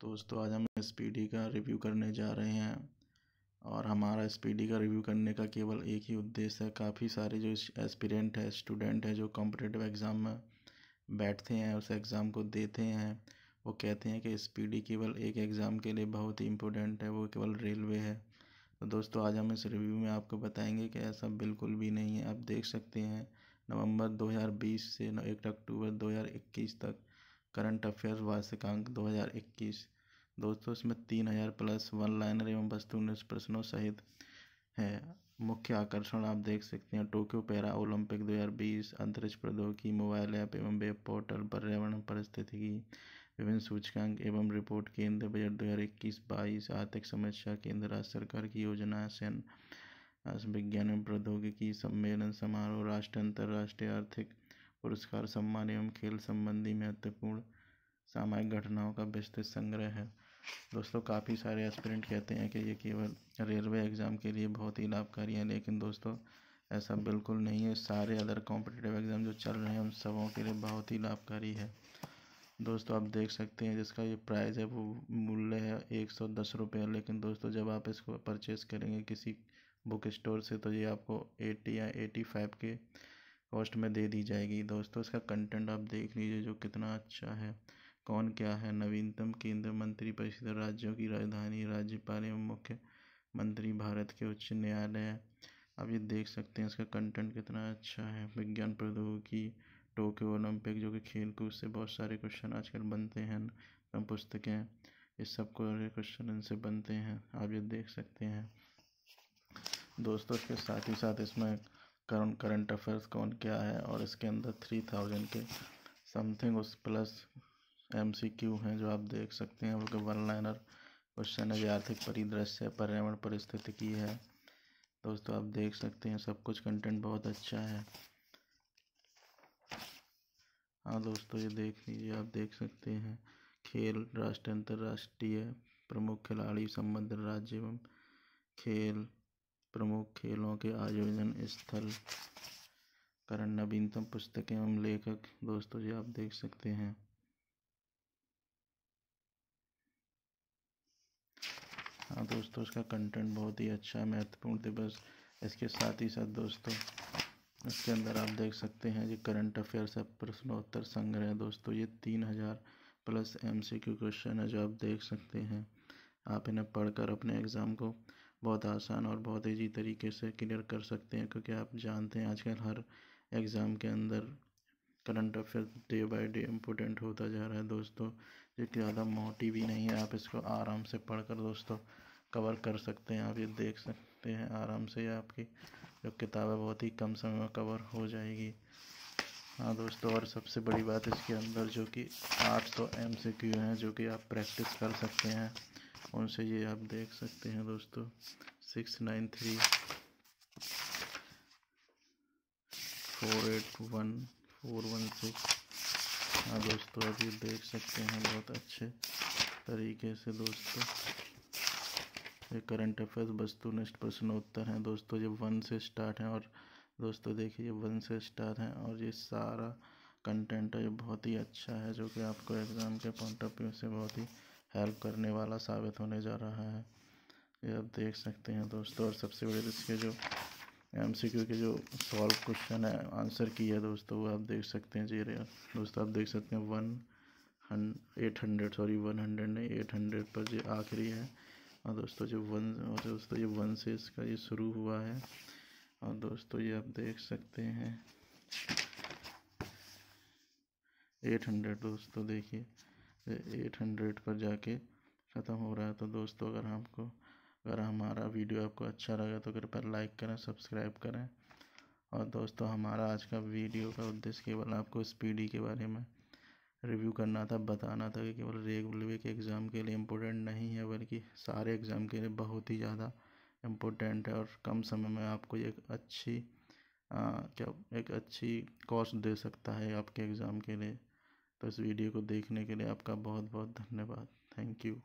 तो दोस्तों आज हम एस का रिव्यू करने जा रहे हैं और हमारा एस का रिव्यू करने का केवल एक ही उद्देश्य है काफ़ी सारे जो एस्पिरेंट है स्टूडेंट है जो कॉम्पिटेटिव एग्ज़ाम में बैठते हैं उस एग्ज़ाम को देते हैं वो कहते हैं कि एस केवल एक एग्ज़ाम के लिए बहुत ही इम्पोर्टेंट है वो केवल रेलवे है तो दोस्तों आज हम इस रिव्यू में आपको बताएंगे कि ऐसा बिल्कुल भी नहीं है आप देख सकते हैं नवंबर 2020 से एक अक्टूबर 2021 तक करंट अफेयर्स वार्षिकांक 2021 दोस्तों इसमें तीन हज़ार प्लस वन लाइनर एवं वस्तु उन्नीस प्रश्नों सहित है मुख्य आकर्षण आप देख सकते हैं टोक्यो पैरा ओलंपिक 2020 अंतरिक्ष प्रौद्योगिकी मोबाइल ऐप एवं वेब पोर्टल पर्यावरण परिस्थितिकी विभिन्न सूचकांक एवं रिपोर्ट केंद्र बजट दो हज़ार इक्कीस बाईस आर्थिक समस्या केंद्र राज्य सरकार की योजना सैन विज्ञान एवं प्रौद्योगिकी सम्मेलन समारोह राष्ट्रीय अंतर्राष्ट्रीय आर्थिक पुरस्कार सम्मान एवं खेल संबंधी महत्वपूर्ण सामायिक घटनाओं का विस्तृत संग्रह है दोस्तों काफ़ी सारे एस्पिरेंट कहते हैं कि ये केवल रेलवे एग्ज़ाम के लिए बहुत ही लाभकारी है लेकिन दोस्तों ऐसा बिल्कुल नहीं है सारे अदर कॉम्पिटेटिव एग्ज़ाम जो चल रहे हैं उन सबों के लिए बहुत ही लाभकारी है दोस्तों आप देख सकते हैं जिसका ये प्राइस है वो मूल्य है एक सौ दस रुपये लेकिन दोस्तों जब आप इसको परचेस करेंगे किसी बुक स्टोर से तो ये आपको एटी या एटी फाइव के कॉस्ट में दे दी जाएगी दोस्तों इसका कंटेंट आप देख लीजिए जो कितना अच्छा है कौन क्या है नवीनतम केंद्र मंत्री परिषद राज्यों की राजधानी राज्यपाल एवं मुख्य मंत्री भारत के उच्च न्यायालय आप ये देख सकते हैं इसका कंटेंट कितना अच्छा है विज्ञान प्रौद्योगिकी टोक्यो ओलंपिक जो कि खेल कूद से बहुत सारे क्वेश्चन आजकल बनते हैं कम पुस्तकें इस सब को क्वेश्चन इनसे बनते हैं आप ये देख सकते हैं दोस्तों इसके साथ ही साथ इसमें करंट करंट अफेयर्स कौन क्या है और इसके अंदर थ्री थाउजेंड के समथिंग उस प्लस एम सी क्यू हैं जो आप देख सकते हैं उनके वन लाइनर क्वेश्चन है आर्थिक परिदृश्य पर्यावरण परिस्थिति की है दोस्तों आप देख सकते हैं सब कुछ कंटेंट बहुत अच्छा है हाँ दोस्तों ये देख लीजिए आप देख सकते हैं खेल राष्ट्रीय अंतर्राष्ट्रीय प्रमुख खिलाड़ी संबंध राज्य एवं खेल प्रमुख खेलों के आयोजन स्थल करण नवीनतम पुस्तकें एवं लेखक दोस्तों जी आप देख सकते हैं हाँ दोस्तों इसका कंटेंट बहुत ही अच्छा है महत्वपूर्ण थे बस इसके साथ ही साथ दोस्तों इसके अंदर आप देख सकते हैं ये करंट अफेयर्स प्रश्नोत्तर संग्रह दोस्तों ये तीन हज़ार प्लस एमसीक्यू क्वेश्चन है जो आप देख सकते हैं आप इन्हें पढ़कर अपने एग्ज़ाम को बहुत आसान और बहुत ईजी तरीके से क्लियर कर सकते हैं क्योंकि आप जानते हैं आजकल हर एग्ज़ाम के अंदर current affair day by day important होता जा रहा है दोस्तों जो कि ज़्यादा मोटी भी नहीं है आप इसको आराम से पढ़कर दोस्तों कवर कर सकते हैं आप ये देख सकते हैं आराम से ये आपकी जो किताब है बहुत ही कम समय में कवर हो जाएगी हाँ दोस्तों और सबसे बड़ी बात इसके अंदर जो कि आठ सौ एम सी क्यू हैं जो कि आप प्रैक्टिस कर सकते हैं कौन से ये आप देख सकते हैं दोस्तों six nine three four eight one four one six हाँ दोस्तों आप ये देख सकते हैं बहुत अच्छे तरीके से दोस्तों ये करंट अफेयर्स वस्तु प्रश्न प्रश्नोत्तर हैं दोस्तों ये वन से स्टार्ट हैं और दोस्तों देखिए ये वन से स्टार्ट हैं और ये सारा कंटेंट है ये बहुत ही अच्छा है जो कि आपको एग्ज़ाम के पॉइंट ऑफ व्यू से बहुत ही हेल्प करने वाला साबित होने जा रहा है ये आप देख सकते हैं दोस्तों और सबसे बड़े तो इसके जो एम सी क्यू के जो सॉल्व क्वेश्चन है आंसर की है दोस्तों वो आप देख सकते हैं जी रे दोस्तों आप देख सकते हैं वन हन eight hundred sorry one hundred नहीं एट हंड्रेड पर जो आखिरी है और दोस्तों जो वन और दोस्तों ये वन से इसका ये शुरू हुआ है और दोस्तों ये आप देख सकते हैं एट हंड्रेड दोस्तों देखिए एट हंड्रेड पर जाके ख़त्म हो रहा है तो दोस्तों अगर हमको अगर हमारा वीडियो आपको अच्छा लगा तो कृपया लाइक करें सब्सक्राइब करें और दोस्तों हमारा आज का वीडियो का उद्देश्य केवल आपको स्पीडी के बारे में रिव्यू करना था बताना था कि केवल रेलवे के एग्ज़ाम के लिए इम्पोर्टेंट नहीं है बल्कि सारे एग्ज़ाम के लिए बहुत ही ज़्यादा इम्पोर्टेंट है और कम समय में आपको एक अच्छी आ, क्या एक अच्छी कॉस्ट दे सकता है आपके एग्ज़ाम के लिए तो इस वीडियो को देखने के लिए आपका बहुत बहुत धन्यवाद थैंक यू